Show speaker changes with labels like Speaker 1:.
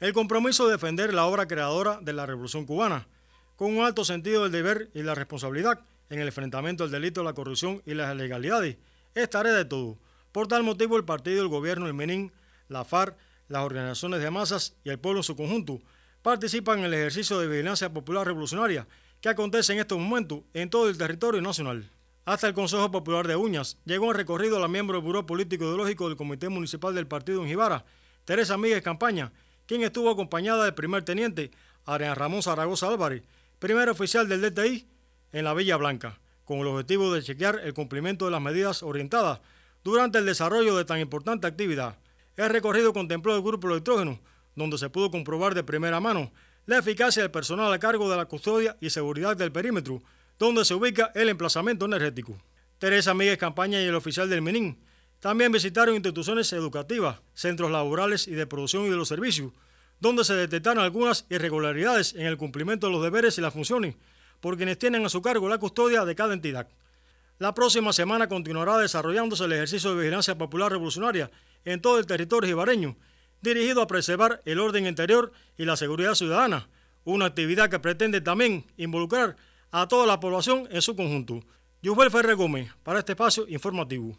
Speaker 1: El compromiso de defender la obra creadora de la Revolución Cubana, con un alto sentido del deber y la responsabilidad en el enfrentamiento al delito, la corrupción y las ilegalidades, es tarea de todo. Por tal motivo, el partido, el gobierno, el MENIN, la FARC, las organizaciones de masas y el pueblo en su conjunto participan en el ejercicio de vigilancia popular revolucionaria que acontece en estos momentos en todo el territorio nacional. Hasta el Consejo Popular de Uñas llegó en recorrido la miembro del Buró Político Ideológico del Comité Municipal del Partido en Teresa Miguel Campaña, quien estuvo acompañada del primer teniente Adrián Ramón Zaragoza Álvarez, primer oficial del DTI en la Villa Blanca, con el objetivo de chequear el cumplimiento de las medidas orientadas durante el desarrollo de tan importante actividad. El recorrido contempló el grupo electrógeno, donde se pudo comprobar de primera mano la eficacia del personal a cargo de la custodia y seguridad del perímetro, donde se ubica el emplazamiento energético. Teresa Miguel Campaña y el oficial del Minin. También visitaron instituciones educativas, centros laborales y de producción y de los servicios, donde se detectaron algunas irregularidades en el cumplimiento de los deberes y las funciones por quienes tienen a su cargo la custodia de cada entidad. La próxima semana continuará desarrollándose el ejercicio de vigilancia popular revolucionaria en todo el territorio jibareño, dirigido a preservar el orden interior y la seguridad ciudadana, una actividad que pretende también involucrar a toda la población en su conjunto. Yuvel Ferre Gómez, para este espacio informativo.